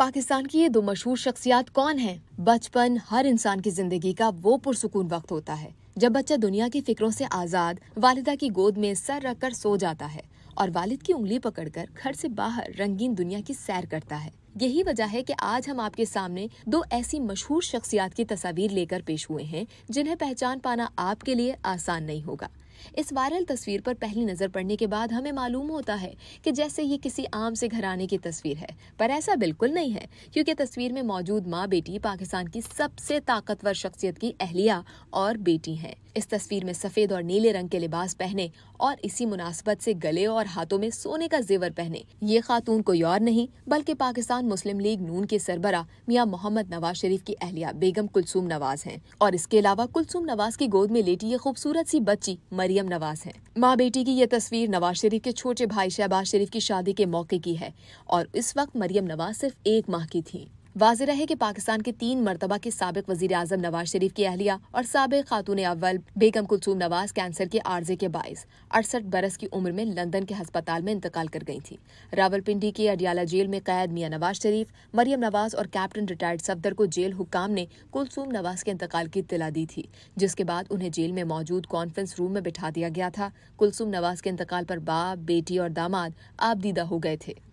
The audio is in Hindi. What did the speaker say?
पाकिस्तान की ये दो मशहूर शख्सियात कौन हैं? बचपन हर इंसान की जिंदगी का वो पुरसकून वक्त होता है जब बच्चा दुनिया की फिक्रों से आज़ाद वालिदा की गोद में सर रखकर सो जाता है और वालिद की उंगली पकड़कर घर से बाहर रंगीन दुनिया की सैर करता है यही वजह है कि आज हम आपके सामने दो ऐसी मशहूर शख्सियात की तस्वीर लेकर पेश हुए हैं जिन्हें पहचान पाना आपके लिए आसान नहीं होगा इस वायरल तस्वीर पर पहली नज़र पड़ने के बाद हमें मालूम होता है कि जैसे ये किसी आम से घराने की तस्वीर है पर ऐसा बिल्कुल नहीं है क्योंकि तस्वीर में मौजूद माँ बेटी पाकिस्तान की सबसे ताकतवर शख्सियत की अहलिया और बेटी हैं इस तस्वीर में सफेद और नीले रंग के लिबास पहने और इसी मुनासबत से गले और हाथों में सोने का जेवर पहने ये खातून कोई और नहीं बल्कि पाकिस्तान मुस्लिम लीग नून के सरबरा मियाँ मोहम्मद नवाज शरीफ की अहलिया बेगम कुलसूम नवाज हैं और इसके अलावा कुलसुम नवाज की गोद में लेटी ये खूबसूरत सी बच्ची मरियम नवाज है माँ बेटी की ये तस्वीर नवाज शरीफ के छोटे भाई शहबाज शरीफ की शादी के मौके की है और इस वक्त मरियम नवाज सिर्फ एक माह की थी वाज रहे कि पाकिस्तान के तीन मरतबा के सबक वज़ी अजम नवाज शरीफ की अहलिया और सबक खातून अव्वल बेगम कुलसूम नवाज कैंसर के आर्जे के बायस अड़सठ बरस की उम्र में लंदन के हस्पताल में इंतकाल कर गई थी रावलपिंडी के अडियाला जेल में कैद मियाँ नवाज शरीफ मरियम नवाज और कैप्टन रिटायर्ड सफदर को जेल हुकाम ने कुलसूम नवाज के इंतकाल की इतला दी थी जिसके बाद उन्हें जेल में मौजूद कॉन्फ्रेंस रूम में बिठा दिया गया था कुलसूम नवाज के इंतकाल पर बाप बेटी और दामाद आपदीदा हो गए थे